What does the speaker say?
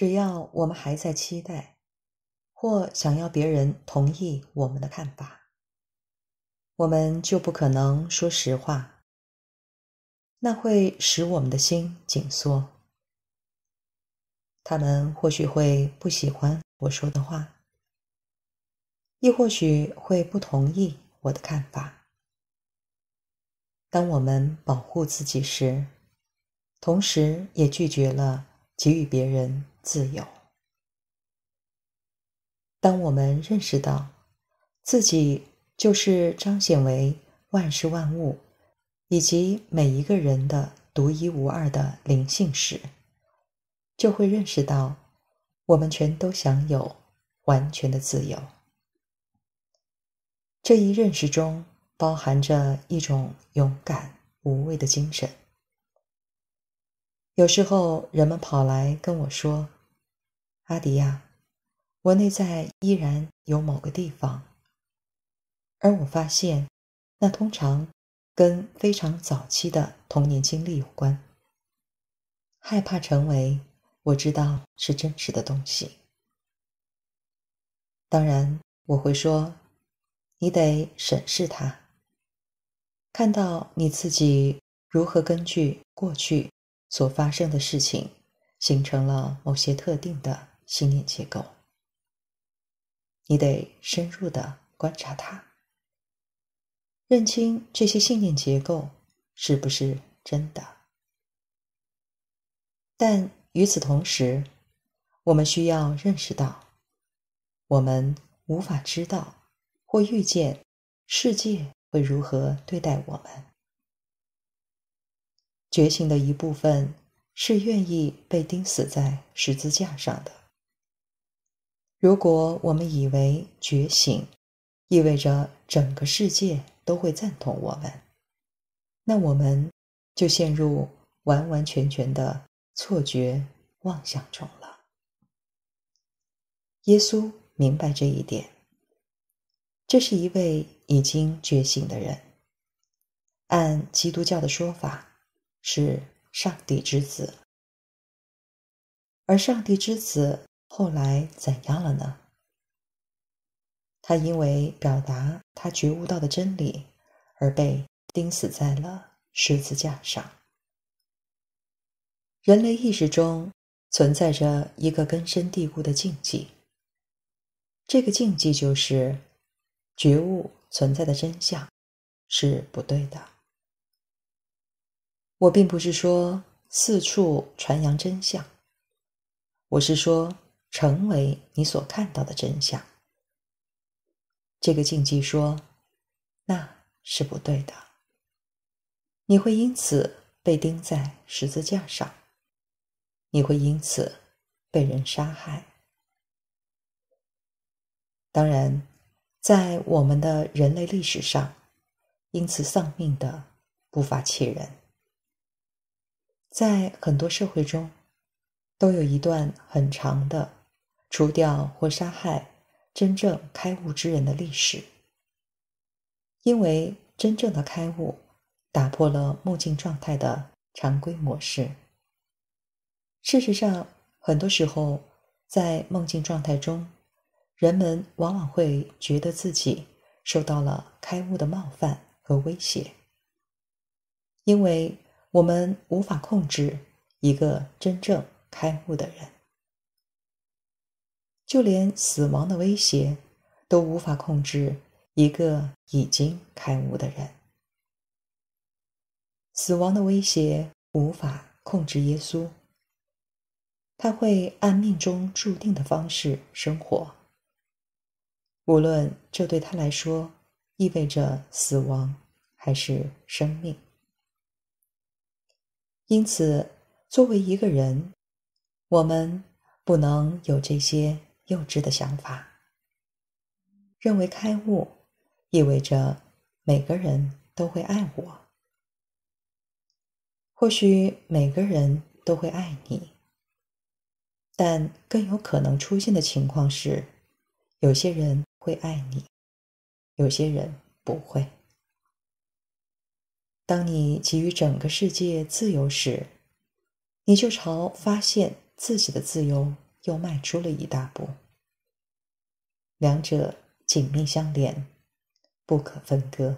只要我们还在期待，或想要别人同意我们的看法，我们就不可能说实话。那会使我们的心紧缩。他们或许会不喜欢我说的话，亦或许会不同意我的看法。当我们保护自己时，同时也拒绝了给予别人。自由。当我们认识到自己就是彰显为万事万物以及每一个人的独一无二的灵性时，就会认识到我们全都享有完全的自由。这一认识中包含着一种勇敢无畏的精神。有时候人们跑来跟我说。阿迪亚，我内在依然有某个地方，而我发现，那通常跟非常早期的童年经历有关。害怕成为我知道是真实的东西。当然，我会说，你得审视它，看到你自己如何根据过去所发生的事情，形成了某些特定的。信念结构，你得深入的观察它，认清这些信念结构是不是真的。但与此同时，我们需要认识到，我们无法知道或预见世界会如何对待我们。觉醒的一部分是愿意被钉死在十字架上的。如果我们以为觉醒意味着整个世界都会赞同我们，那我们就陷入完完全全的错觉妄想中了。耶稣明白这一点，这是一位已经觉醒的人，按基督教的说法是上帝之子，而上帝之子。后来怎样了呢？他因为表达他觉悟到的真理，而被钉死在了十字架上。人类意识中存在着一个根深蒂固的禁忌，这个禁忌就是觉悟存在的真相是不对的。我并不是说四处传扬真相，我是说。成为你所看到的真相。这个禁忌说那是不对的，你会因此被钉在十字架上，你会因此被人杀害。当然，在我们的人类历史上，因此丧命的不乏其人，在很多社会中，都有一段很长的。除掉或杀害真正开悟之人的历史，因为真正的开悟打破了梦境状态的常规模式。事实上，很多时候在梦境状态中，人们往往会觉得自己受到了开悟的冒犯和威胁，因为我们无法控制一个真正开悟的人。就连死亡的威胁都无法控制一个已经开悟的人。死亡的威胁无法控制耶稣，他会按命中注定的方式生活，无论这对他来说意味着死亡还是生命。因此，作为一个人，我们不能有这些。幼稚的想法，认为开悟意味着每个人都会爱我，或许每个人都会爱你，但更有可能出现的情况是，有些人会爱你，有些人不会。当你给予整个世界自由时，你就朝发现自己的自由又迈出了一大步。两者紧密相连，不可分割。